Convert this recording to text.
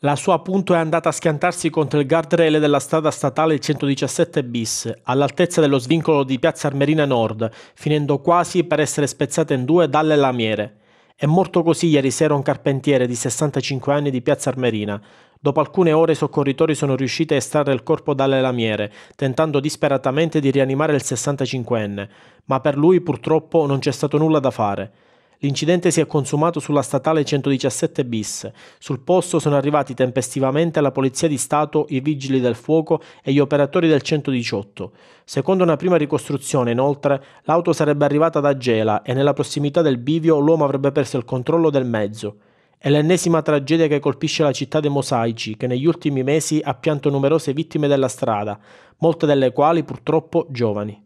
La sua appunto è andata a schiantarsi contro il guardrail della strada statale 117 bis, all'altezza dello svincolo di Piazza Armerina Nord, finendo quasi per essere spezzata in due dalle lamiere. È morto così ieri sera un carpentiere di 65 anni di Piazza Armerina. Dopo alcune ore i soccorritori sono riusciti a estrarre il corpo dalle lamiere, tentando disperatamente di rianimare il 65enne, ma per lui purtroppo non c'è stato nulla da fare. L'incidente si è consumato sulla statale 117 bis. Sul posto sono arrivati tempestivamente la Polizia di Stato, i Vigili del Fuoco e gli operatori del 118. Secondo una prima ricostruzione, inoltre, l'auto sarebbe arrivata da Gela e nella prossimità del bivio l'uomo avrebbe perso il controllo del mezzo. È l'ennesima tragedia che colpisce la città dei mosaici, che negli ultimi mesi ha pianto numerose vittime della strada, molte delle quali purtroppo giovani.